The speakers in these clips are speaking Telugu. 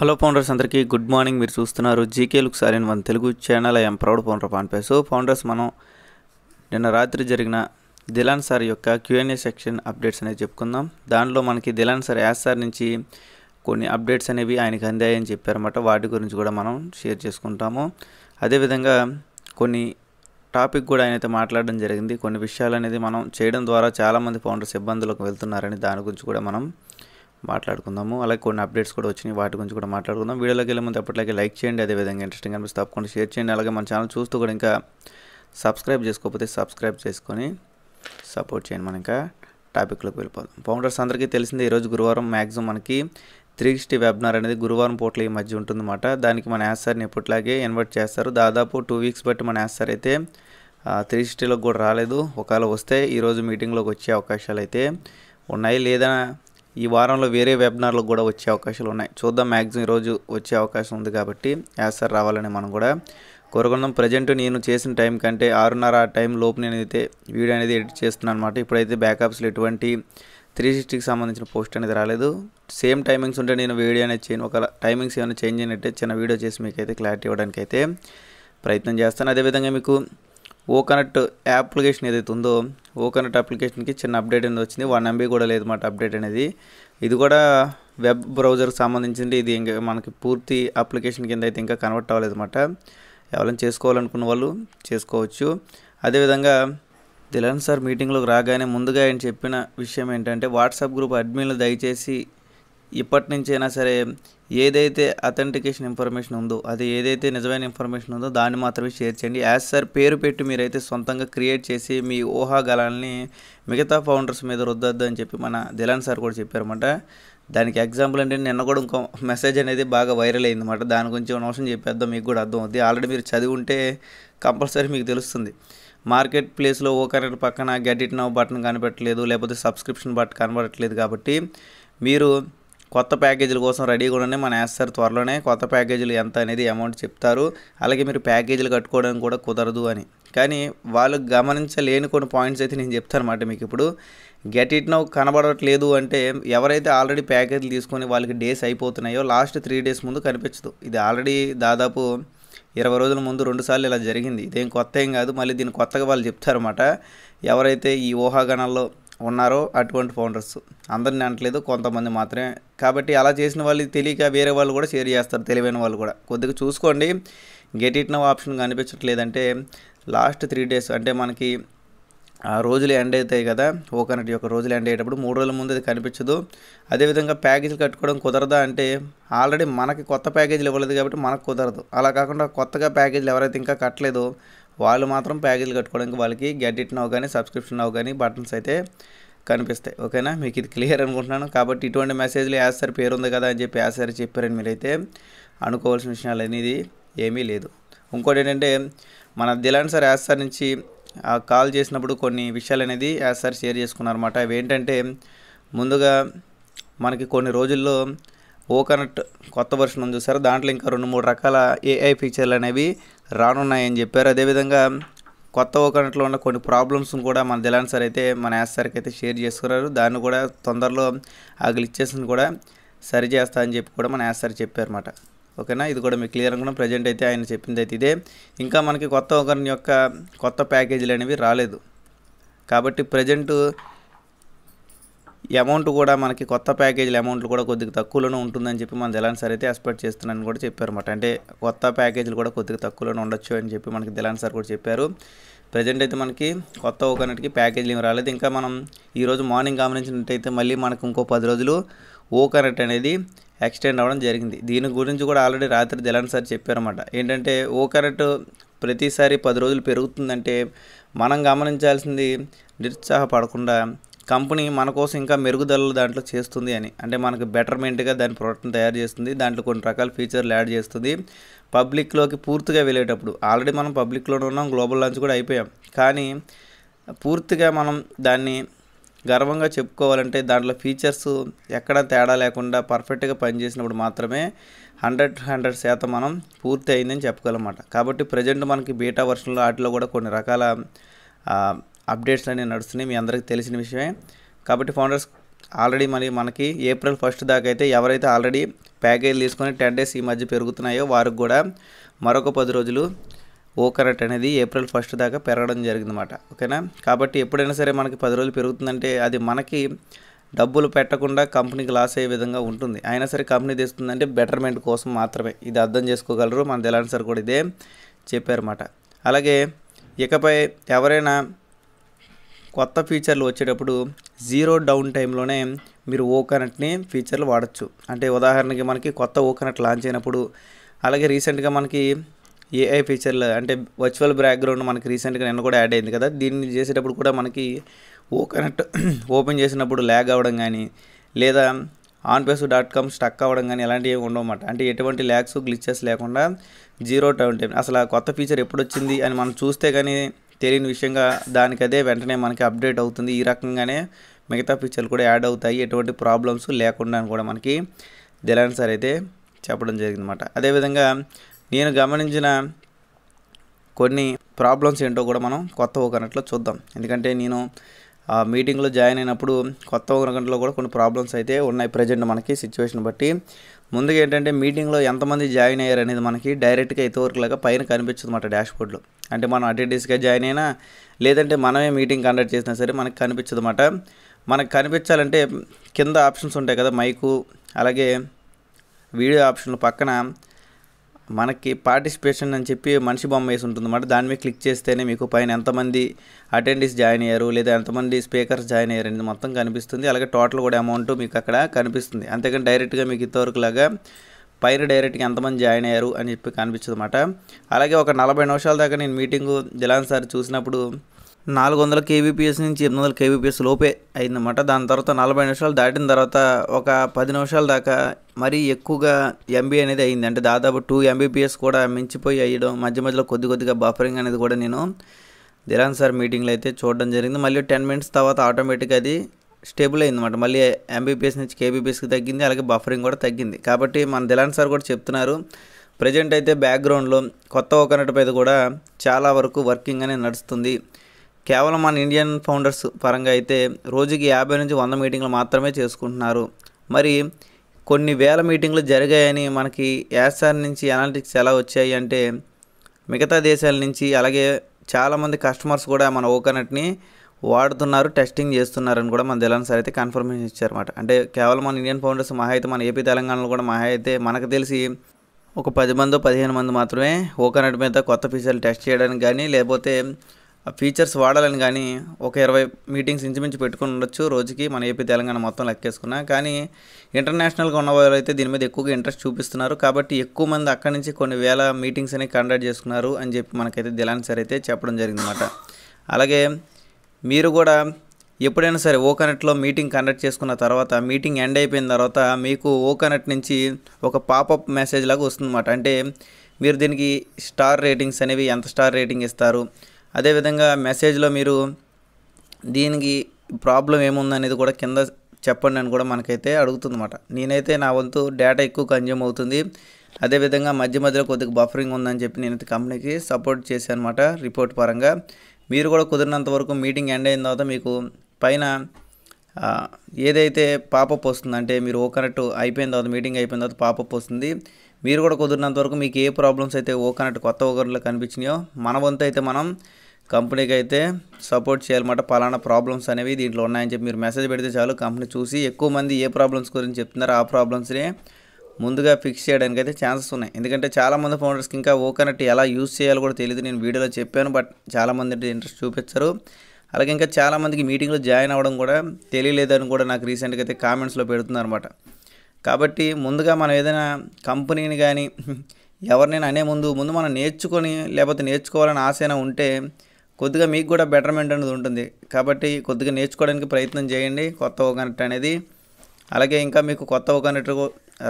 హలో ఫౌండర్స్ అందరికీ గుడ్ మార్నింగ్ మీరు చూస్తున్నారు GK look sir one Telugu channel I'm proud founder pay so founders మనం నిన్న రాత్రి జరిగిన దిలాన్ సార్ యొక్క క్యూఎన్ఏ సెక్షన్ అప్డేట్స్ అనేది చెప్పుకుందాం దానిలో మనకి దిలాన్ సార్ యాస్ సార్ నుంచి కొన్ని అప్డేట్స్ అనేవి ఆయనకి అందాయని చెప్పారన్నమాట వాటి గురించి కూడా మనం షేర్ చేసుకుంటాము అదేవిధంగా కొన్ని టాపిక్ కూడా అయితే మాట్లాడడం జరిగింది కొన్ని విషయాలు అనేది మనం చేయడం ద్వారా చాలామంది ఫౌండర్స్ ఇబ్బందులకు వెళ్తున్నారని దాని గురించి కూడా మనం మాట్లాడుకుందాము అలాగే కొన్ని అప్డేట్స్ కూడా వచ్చినాయి వాటి గురించి కూడా మాట్లాడుకుందాం వీడియోలోకి వెళ్ళే ముందు అప్పటిలాగే లైక్ చేయండి అదేవిధంగా ఇంట్రెస్టింగ్ అనిపిస్తే తప్పకుండా షేర్ చేయండి అలాగే మన ఛానల్ చూస్తూ కూడా ఇంకా సబ్స్క్రైబ్ చేసుకోకపోతే సబ్స్క్రైబ్ చేసుకొని సపోర్ట్ చేయండి మనం ఇంకా టాపిక్లోకి వెళ్ళిపోదాం ఫౌండర్స్ అందరికీ తెలిసిందే ఈరోజు గురువారం మ్యాక్సిమం మనకి త్రీ సిక్స్టీ వెబ్నార్ అనేది గురువారం పోట్ల ఈ మధ్య ఉంటుందన్నమాట దానికి మన యాస్సార్ని ఎప్పటిలాగే ఇన్వైట్ చేస్తారు దాదాపు టూ వీక్స్ బట్టి మన యాస్సార్ అయితే త్రీ సిక్స్టీలోకి కూడా రాలేదు ఒకవేళ వస్తే ఈరోజు మీటింగ్లోకి వచ్చే అవకాశాలు అయితే ఉన్నాయి లేదా ఈ వారంలో వేరే వెబినార్లకు కూడా వచ్చే అవకాశాలు ఉన్నాయి చూద్దాం మ్యాక్సిమం ఈరోజు వచ్చే అవకాశం ఉంది కాబట్టి యాసర్ రావాలని మనం కూడా కోరుకుందాం ప్రజెంట్ నేను చేసిన టైం కంటే ఆరున్నర ఆ టైం లోపు నేనైతే వీడియో అనేది ఎడిట్ చేస్తున్నాను అనమాట ఇప్పుడైతే బ్యాకప్స్లో ఎటువంటి త్రీ సిక్స్టీకి సంబంధించిన పోస్ట్ అనేది రాలేదు సేమ్ టైమింగ్స్ ఉంటే నేను వీడియో అనేది చేయను ఒక టైమింగ్స్ ఏమైనా చేంజ్ అయినట్టే చిన్న వీడియో చేసి మీకైతే క్లారిటీ ఇవ్వడానికి అయితే ప్రయత్నం చేస్తాను అదేవిధంగా మీకు ఓ కనెక్ట్ అప్లికేషన్ ఏదైతే ఉందో ఓకనట్ అప్లికేషన్కి చిన్న అప్డేట్ అనేది వచ్చింది వన్ ఎంబీ కూడా లేదు మాట అప్డేట్ అనేది ఇది కూడా వెబ్ బ్రౌజర్కి సంబంధించింది ఇది ఇంకా మనకి పూర్తి అప్లికేషన్ కింద అయితే ఇంకా కన్వర్ట్ అవ్వలేదు అనమాట ఎవరైనా చేసుకోవాలనుకున్న వాళ్ళు చేసుకోవచ్చు అదేవిధంగా దిలన్ సార్ మీటింగ్లోకి రాగానే ముందుగా ఆయన చెప్పిన విషయం ఏంటంటే వాట్సాప్ గ్రూప్ అడ్మిన్లు దయచేసి ఇప్పటి అయినా సరే ఏదైతే అథెంటికేషన్ ఇన్ఫర్మేషన్ ఉందో అది ఏదైతే నిజమైన ఇన్ఫర్మేషన్ ఉందో దాన్ని మాత్రమే షేర్ చేయండి యాజ్ సార్ పేరు పెట్టి మీరైతే సొంతంగా క్రియేట్ చేసి మీ ఊహాగలాన్ని మిగతా ఫౌండర్స్ మీద రుద్దొద్దు అని చెప్పి మన దిలాన్ సార్ కూడా చెప్పారన్నమాట దానికి ఎగ్జాంపుల్ అంటే నిన్న కూడా ఇంకో మెసేజ్ అనేది బాగా వైరల్ అయింది అనమాట దాని గురించి అవసరం చెప్పేద్దాం మీకు కూడా అర్థం అవుద్ది ఆల్రెడీ మీరు చదివి ఉంటే కంపల్సరీ మీకు తెలుస్తుంది మార్కెట్ ప్లేస్లో ఓ కరెంట్ పక్కన గెట్ ఇట్ నవ్ బటన్ కనిపెట్టలేదు లేకపోతే సబ్స్క్రిప్షన్ బటన్ కనబడట్లేదు కాబట్టి మీరు కొత్త ప్యాకేజీల కోసం రెడీగా ఉండండి మన వేస్తారు త్వరలోనే కొత్త ప్యాకేజీలు ఎంత అనేది అమౌంట్ చెప్తారు అలాగే మీరు ప్యాకేజీలు కట్టుకోవడం కూడా కుదరదు అని కానీ వాళ్ళు గమనించలేని కొన్ని పాయింట్స్ అయితే నేను చెప్తాను అనమాట మీకు ఇప్పుడు గెట్ ఇట్ నవ్వు కనబడట్లేదు అంటే ఎవరైతే ఆల్రెడీ ప్యాకేజీలు తీసుకొని వాళ్ళకి డేస్ అయిపోతున్నాయో లాస్ట్ త్రీ డేస్ ముందు కనిపించదు ఇది ఆల్రెడీ దాదాపు ఇరవై రోజుల ముందు రెండుసార్లు ఇలా జరిగింది ఇదేం కొత్త ఏం కాదు మళ్ళీ దీన్ని కొత్తగా వాళ్ళు చెప్తారన్నమాట ఎవరైతే ఈ ఊహాగణాల్లో ఉన్నారో అటువంటి ఫౌండర్స్ అందరిని అనట్లేదు కొంతమంది మాత్రమే కాబట్టి అలా చేసిన వాళ్ళు తెలియక వేరే వాళ్ళు కూడా షేర్ చేస్తారు తెలివైన వాళ్ళు కూడా కొద్దిగా చూసుకోండి గెట్ ఇట్ నవ్ ఆప్షన్ కనిపించట్లేదంటే లాస్ట్ త్రీ డేస్ అంటే మనకి ఆ రోజులు ఎండ్ అవుతాయి కదా ఓకనట్ యొక్క రోజులు ఎండ్ అయ్యేటప్పుడు మూడు రోజుల ముందు అది కనిపించదు అదేవిధంగా ప్యాకేజీలు కట్టుకోవడం కుదరదా అంటే ఆల్రెడీ మనకి కొత్త ప్యాకేజీలు ఇవ్వలేదు కాబట్టి మనకు కుదరదు అలా కాకుండా కొత్తగా ప్యాకేజీలు ఎవరైతే ఇంకా కట్టలేదో వాళ్ళు మాత్రం ప్యాకేజీలు కట్టుకోవడానికి వాళ్ళకి గెడ్డిట్ నవ్వు కానీ సబ్స్క్రిప్షన్ నవ్వు కానీ బటన్స్ అయితే కనిపిస్తాయి ఓకేనా మీకు ఇది క్లియర్ అనుకుంటున్నాను కాబట్టి ఇటువంటి మెసేజ్లు యాసర్ పేరు ఉంది కదా అని చెప్పి యాసర్ చెప్పారని మీరైతే అనుకోవాల్సిన విషయాలు అనేది ఏమీ లేదు ఇంకోటి ఏంటంటే మన దిలాన్ సార్ యాసర్ నుంచి కాల్ చేసినప్పుడు కొన్ని విషయాలు అనేది యాసర్ షేర్ చేసుకున్నారన్నమాట అవి ఏంటంటే ముందుగా మనకి కొన్ని రోజుల్లో ఓకనట్ కొత్త వర్షన్ ఉంది చూసారు దాంట్లో ఇంకా రెండు మూడు రకాల ఏఐ ఫీచర్లు అనేవి రానున్నాయని చెప్పారు అదేవిధంగా కొత్త ఓకనట్లో ఉన్న కొన్ని ప్రాబ్లమ్స్ కూడా మన దిలాన్ సార్ అయితే మన యాస్ సార్కి అయితే షేర్ చేసుకున్నారు దాన్ని కూడా తొందరలో ఆ గ్లిచ్చెస్ని కూడా సరి చేస్తా అని చెప్పి కూడా మన యాస్ సార్ చెప్పారన్నమాట ఓకేనా ఇది కూడా మీకు క్లియర్ అనుకున్నాం ప్రజెంట్ అయితే ఆయన చెప్పింది అయితే ఇదే ఇంకా మనకి కొత్త ఒకరి యొక్క కొత్త ప్యాకేజీలు అనేవి రాలేదు కాబట్టి ప్రజెంటు ఈ అమౌంట్ కూడా మనకి కొత్త ప్యాకేజీల అమౌంట్లు కూడా కొద్దిగా తక్కువలోనే ఉంటుందని చెప్పి మనది ఎలాంటి సార్ అయితే ఎక్స్పెక్ట్ చేస్తున్నారని కూడా చెప్పారన్నమాట అంటే కొత్త ప్యాకేజీలు కూడా కొద్దిగా తక్కువలోనే ఉండొచ్చు అని చెప్పి మనకి దిలాన్ సార్ కూడా చెప్పారు ప్రజెంట్ అయితే మనకి కొత్త ఒకనాటికి ప్యాకేజీలు ఏమి రాలేదు ఇంకా మనం ఈరోజు మార్నింగ్ గమనించినట్టయితే మళ్ళీ మనకు ఇంకో పది రోజులు ఓ కనెక్ట్ అనేది ఎక్స్టెండ్ అవ్వడం జరిగింది దీని గురించి కూడా ఆల్రెడీ రాత్రి దిలాన్ సార్ చెప్పారన్నమాట ఏంటంటే ఓ కరెక్ట్ ప్రతిసారి పది రోజులు పెరుగుతుందంటే మనం గమనించాల్సింది నిరుత్సాహపడకుండా కంపెనీ మన కోసం ఇంకా మెరుగుదలలు దాంట్లో చేస్తుంది అని అంటే మనకు బెటర్మెంట్గా దాని ప్రోడక్ట్ని తయారు చేస్తుంది దాంట్లో కొన్ని రకాల ఫీచర్లు యాడ్ చేస్తుంది పబ్లిక్లోకి పూర్తిగా వెళ్ళేటప్పుడు ఆల్రెడీ మనం పబ్లిక్లోనే ఉన్నాం గ్లోబల్ లాంచ్ కూడా అయిపోయాం కానీ పూర్తిగా మనం దాన్ని గర్వంగా చెప్పుకోవాలంటే దాంట్లో ఫీచర్స్ ఎక్కడ తేడా లేకుండా పర్ఫెక్ట్గా పనిచేసినప్పుడు మాత్రమే హండ్రెడ్ హండ్రెడ్ శాతం మనం పూర్తి అయిందని చెప్పగలమాట కాబట్టి ప్రజెంట్ మనకి బీటా వర్షన్లో వాటిలో కూడా కొన్ని రకాల అప్డేట్స్ అనేవి నడుస్తున్నాయి మీ అందరికీ తెలిసిన విషయమే కాబట్టి ఫౌండర్స్ ఆల్రెడీ మరి మనకి ఏప్రిల్ ఫస్ట్ దాకా అయితే ఎవరైతే ఆల్రెడీ ప్యాకేజ్ తీసుకొని టెన్ డేస్ ఈ మధ్య పెరుగుతున్నాయో వారికి కూడా మరొక పది రోజులు ఓ కరెక్ట్ అనేది ఏప్రిల్ ఫస్ట్ దాకా పెరగడం జరిగిందన్నమాట ఓకేనా కాబట్టి ఎప్పుడైనా సరే మనకి పది రోజులు పెరుగుతుందంటే అది మనకి డబ్బులు పెట్టకుండా కంపెనీకి లాస్ అయ్యే విధంగా ఉంటుంది అయినా సరే కంపెనీ తీసుకుందంటే బెటర్మెంట్ కోసం మాత్రమే ఇది అర్థం చేసుకోగలరు మన తెలంగాణ కూడా ఇదే చెప్పారన్నమాట అలాగే ఇకపై ఎవరైనా కొత్త ఫీచర్లు వచ్చేటప్పుడు జీరో డౌన్ టైంలోనే మీరు ఓకనెట్ని ఫీచర్లు వాడచ్చు అంటే ఉదాహరణకి మనకి కొత్త ఓకనట్ లాంచ్ అయినప్పుడు అలాగే రీసెంట్గా మనకి ఏఐ ఫీచర్లు అంటే వర్చువల్ బ్యాక్గ్రౌండ్ మనకి రీసెంట్గా నిన్న కూడా యాడ్ అయింది కదా దీన్ని చేసేటప్పుడు కూడా మనకి ఓకనెట్ ఓపెన్ చేసినప్పుడు ల్యాగ్ అవ్వడం కానీ లేదా ఆన్పేసు డాట్ కామ్ స్టక్ అవ్వడం కానీ ఇలాంటివి ఉండవన్నమాట అంటే ఎటువంటి ల్యాగ్స్ గ్లిచెస్ లేకుండా జీరో టౌన్ టైం అసలు కొత్త ఫీచర్ ఎప్పుడు వచ్చింది అని మనం చూస్తే కానీ తెలియని విషయంగా దానికదే వెంటనే మనకి అప్డేట్ అవుతుంది ఈ రకంగానే మిగతా ఫీచర్లు కూడా యాడ్ అవుతాయి ఎటువంటి ప్రాబ్లమ్స్ లేకుండా కూడా మనకి దిలాన్ సార్ అయితే చెప్పడం జరిగిందన్నమాట అదేవిధంగా నేను గమనించిన కొన్ని ప్రాబ్లమ్స్ ఏంటో కూడా మనం కొత్త ఒకనట్లో చూద్దాం ఎందుకంటే నేను ఆ మీటింగ్లో జాయిన్ అయినప్పుడు కొత్త గంటలో కూడా కొన్ని ప్రాబ్లమ్స్ అయితే ఉన్నాయి ప్రజెంట్ మనకి సిచ్యువేషన్ బట్టి ముందుగా ఏంటంటే మీటింగ్లో ఎంతమంది జాయిన్ అయ్యారు అనేది మనకి డైరెక్ట్గా ఇతవరకు లాగా పైన కనిపించదు మాట డాష్బోర్డ్లో అంటే మనం అటెండీస్గా జాయిన్ అయినా లేదంటే మనమే మీటింగ్ కండక్ట్ చేసినా సరే మనకు కనిపించదు అన్నమాట మనకు కనిపించాలంటే కింద ఆప్షన్స్ ఉంటాయి కదా మైకు అలాగే వీడియో ఆప్షన్లు పక్కన మనకి పార్టిసిపేషన్ అని చెప్పి మనిషి బొమ్మ వేసి ఉంటుంది అన్నమాట దాని మీద క్లిక్ చేస్తేనే మీకు పైన ఎంతమంది అటెండీస్ జాయిన్ అయ్యారు లేదా ఎంతమంది స్పీకర్స్ జాయిన్ అయ్యారు అనేది మొత్తం కనిపిస్తుంది అలాగే టోటల్ కూడా అమౌంట్ మీకు అక్కడ కనిపిస్తుంది అంతేకాని డైరెక్ట్గా మీకు ఇంతవరకు లాగా పైన డైరెక్ట్గా ఎంతమంది జాయిన్ అయ్యారు అని చెప్పి కనిపించదు అనమాట అలాగే ఒక నలభై నిమిషాల దాకా నేను మీటింగు జలాన్ సార్ చూసినప్పుడు నాలుగు వందల కేబీపీఎస్ నుంచి ఎనిమిది వందల కేబీపీఎస్ లోపే అయిందన్నమాట దాని తర్వాత నలభై నిమిషాలు దాటిన తర్వాత ఒక పది నిమిషాల దాకా మరీ ఎక్కువగా ఎంబీ అనేది అయింది అంటే దాదాపు టూ ఎంబీపీఎస్ కూడా మించిపోయి అయ్యడం మధ్య మధ్యలో కొద్ది కొద్దిగా బఫరింగ్ అనేది కూడా నేను దిలాన్ సార్ మీటింగ్లో అయితే చూడడం జరిగింది మళ్ళీ టెన్ మినిట్స్ తర్వాత ఆటోమేటిక్గా అది స్టేబుల్ అయిందన్నమాట మళ్ళీ ఎంబీపీఎస్ నుంచి కేబీపీఎస్కి తగ్గింది అలాగే బఫరింగ్ కూడా తగ్గింది కాబట్టి మన దిలాన్ సార్ కూడా చెప్తున్నారు ప్రజెంట్ అయితే బ్యాక్గ్రౌండ్లో కొత్త ఒకనటి మీద కూడా చాలా వరకు వర్కింగ్ అనేది నడుస్తుంది కేవలం మన ఇండియన్ ఫౌండర్స్ పరంగా అయితే రోజుకి యాభై నుంచి వంద మీటింగ్లు మాత్రమే చేసుకుంటున్నారు మరి కొన్ని వేల మీటింగ్లు జరిగాయని మనకి యాసార్ నుంచి అనాలిటిక్స్ ఎలా వచ్చాయి అంటే మిగతా దేశాల నుంచి అలాగే చాలామంది కస్టమర్స్ కూడా మన ఓకనట్ని వాడుతున్నారు టెస్టింగ్ చేస్తున్నారని కూడా మన తెలంగాణ సార్ అయితే కన్ఫర్మేషన్ ఇచ్చారన్నమాట అంటే కేవలం మన ఇండియన్ ఫౌండర్స్ మహా అయితే మన ఏపీ తెలంగాణలో కూడా మహా అయితే మనకు తెలిసి ఒక పది మందో పదిహేను మంది మాత్రమే ఓకనట్ మీద కొత్త ఫీచర్లు టెస్ట్ చేయడానికి కానీ లేకపోతే ఆ ఫీచర్స్ వాడాలని కానీ ఒక ఇరవై మీటింగ్స్ ఇంచుమించు పెట్టుకుని ఉండొచ్చు రోజుకి మన ఏపీ తెలంగాణ మొత్తం లెక్కేసుకున్నా కానీ ఇంటర్నేషనల్గా ఉన్న వాళ్ళు అయితే దీని మీద ఎక్కువగా ఇంట్రెస్ట్ చూపిస్తున్నారు కాబట్టి ఎక్కువ మంది అక్కడి నుంచి కొన్ని వేల మీటింగ్స్ అనేవి కండక్ట్ చేసుకున్నారు అని చెప్పి మనకైతే దిలాన్ సార్ అయితే చెప్పడం జరిగిందన్నమాట అలాగే మీరు కూడా ఎప్పుడైనా సరే ఓకనెట్లో మీటింగ్ కండక్ట్ చేసుకున్న తర్వాత మీటింగ్ ఎండ్ అయిపోయిన తర్వాత మీకు ఓకనెట్ నుంచి ఒక పాపప్ మెసేజ్ లాగా వస్తుందన్నమాట అంటే మీరు దీనికి స్టార్ రేటింగ్స్ అనేవి ఎంత స్టార్ రేటింగ్ ఇస్తారు అదేవిధంగా మెసేజ్లో మీరు దీనికి ప్రాబ్లం ఏముంది అనేది కూడా కింద చెప్పండి అని కూడా మనకైతే అడుగుతుందన్నమాట నేనైతే నా వంతు డేటా ఎక్కువ కన్జ్యూమ్ అవుతుంది అదేవిధంగా మధ్య మధ్యలో కొద్దిగా బఫరింగ్ ఉందని చెప్పి నేనైతే కంపెనీకి సపోర్ట్ చేశాను అనమాట రిపోర్ట్ పరంగా మీరు కూడా కుదిరినంత వరకు మీటింగ్ ఎండ్ అయిన తర్వాత మీకు పైన ఏదైతే పాపప్ వస్తుంది అంటే మీరు ఓ కనెక్ట్ అయిపోయిన తర్వాత మీటింగ్ అయిపోయిన తర్వాత పాపప్ వస్తుంది మీరు కూడా కుదిరినంత వరకు మీకు ఏ ప్రాబ్లమ్స్ అయితే ఓ కనెక్ట్ కొత్త ఒకరిలో కనిపించినాయో మన వంతు అయితే మనం కంపెనీకి అయితే సపోర్ట్ చేయాలన్నమాట పలానా ప్రాబ్లమ్స్ అనేవి దీంట్లో ఉన్నాయని చెప్పి మీరు మెసేజ్ పెడితే చాలు కంపెనీ చూసి ఎక్కువ మంది ఏ ప్రాబ్లమ్స్ గురించి చెప్తున్నారో ఆ ప్రాబ్లమ్స్ని ముందుగా ఫిక్స్ చేయడానికి అయితే ఛాన్సెస్ ఉన్నాయి ఎందుకంటే చాలామంది ఫౌండర్స్కి ఇంకా ఓ కనెక్ట్ ఎలా యూజ్ చేయాలో కూడా తెలియదు నేను వీడియోలో చెప్పాను బట్ చాలామంది ఇంట్రెస్ట్ చూపించరు అలాగే ఇంకా చాలామందికి మీటింగ్లో జాయిన్ అవ్వడం కూడా తెలియలేదని కూడా నాకు రీసెంట్గా అయితే కామెంట్స్లో అనమాట కాబట్టి ముందుగా మనం ఏదైనా కంపెనీని కానీ ఎవరినైనా అనే ముందు ముందు మనం నేర్చుకొని లేకపోతే నేర్చుకోవాలని ఆశ ఉంటే కొద్దిగా మీకు కూడా బెటర్మెంట్ అనేది ఉంటుంది కాబట్టి కొద్దిగా నేర్చుకోవడానికి ప్రయత్నం చేయండి కొత్త ఓకనెట్ అనేది అలాగే ఇంకా మీకు కొత్త ఓకనెట్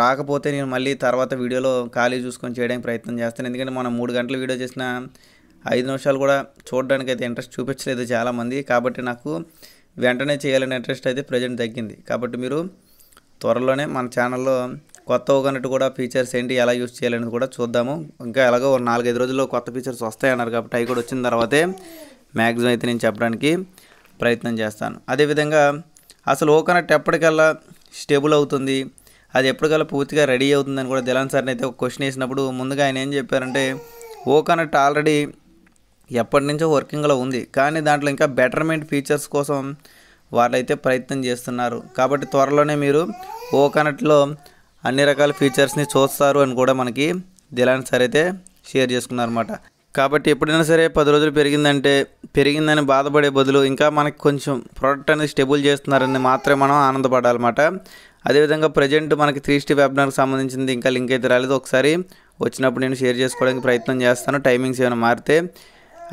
రాకపోతే నేను మళ్ళీ తర్వాత వీడియోలో ఖాళీ చూసుకొని చేయడానికి ప్రయత్నం చేస్తాను ఎందుకంటే మనం మూడు గంటల వీడియో చేసిన ఐదు నిమిషాలు కూడా చూడడానికి అయితే ఇంట్రెస్ట్ చూపించలేదు చాలామంది కాబట్టి నాకు వెంటనే చేయాలనే ఇంట్రెస్ట్ అయితే ప్రజెంట్ తగ్గింది కాబట్టి మీరు త్వరలోనే మన ఛానల్లో కొత్త ఒకనట్టు కూడా ఫీచర్స్ ఏంటి ఎలా యూస్ చేయాలనేది కూడా చూద్దాము ఇంకా ఎలాగో ఒక నాలుగైదు రోజుల్లో కొత్త ఫీచర్స్ వస్తాయన్నారు కాబట్టి అవి కూడా వచ్చిన తర్వాతే మ్యాక్సిమం అయితే నేను చెప్పడానికి ప్రయత్నం చేస్తాను అదేవిధంగా అసలు ఓకనట్ ఎప్పటికల్లా స్టేబుల్ అవుతుంది అది ఎప్పటికల్లా పూర్తిగా రెడీ అవుతుందని కూడా దిలాన్ సార్ని అయితే ఒక క్వశ్చన్ వేసినప్పుడు ముందుగా ఆయన ఏం చెప్పారంటే ఓకనట్ ఆల్రెడీ ఎప్పటి నుంచో వర్కింగ్లో ఉంది కానీ దాంట్లో ఇంకా బెటర్మెంట్ ఫీచర్స్ కోసం వాళ్ళైతే ప్రయత్నం చేస్తున్నారు కాబట్టి త్వరలోనే మీరు ఓకనట్లో అన్ని రకాల ఫీచర్స్ని చూస్తారు అని కూడా మనకి దిలాన్ సార్ అయితే షేర్ చేసుకున్నారన్నమాట కాబట్టి ఎప్పుడైనా సరే పది రోజులు పెరిగిందంటే పెరిగిందని బాధపడే బదులు ఇంకా మనకి కొంచెం ప్రోడక్ట్ అనేది స్టెబుల్ చేస్తున్నారని మాత్రమే మనం ఆనందపడాలన్నమాట అదేవిధంగా ప్రజెంట్ మనకి త్రీ స్టీ వెబ్నార్కి సంబంధించింది ఇంకా లింక్ అయితే రాలేదు ఒకసారి వచ్చినప్పుడు నేను షేర్ చేసుకోవడానికి ప్రయత్నం చేస్తాను టైమింగ్స్ ఏమైనా మారితే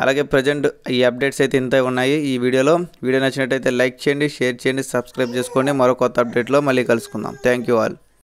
అలాగే ప్రజెంట్ ఈ అప్డేట్స్ అయితే ఇంత ఉన్నాయి ఈ వీడియోలో వీడియో నచ్చినట్టయితే లైక్ చేయండి షేర్ చేయండి సబ్స్క్రైబ్ చేసుకోండి మరో కొత్త అప్డేట్లో మళ్ళీ కలుసుకుందాం థ్యాంక్ యూ ఆల్